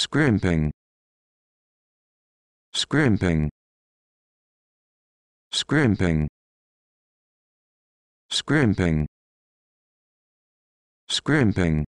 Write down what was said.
scrimping scrimping scrimping scrimping scrimping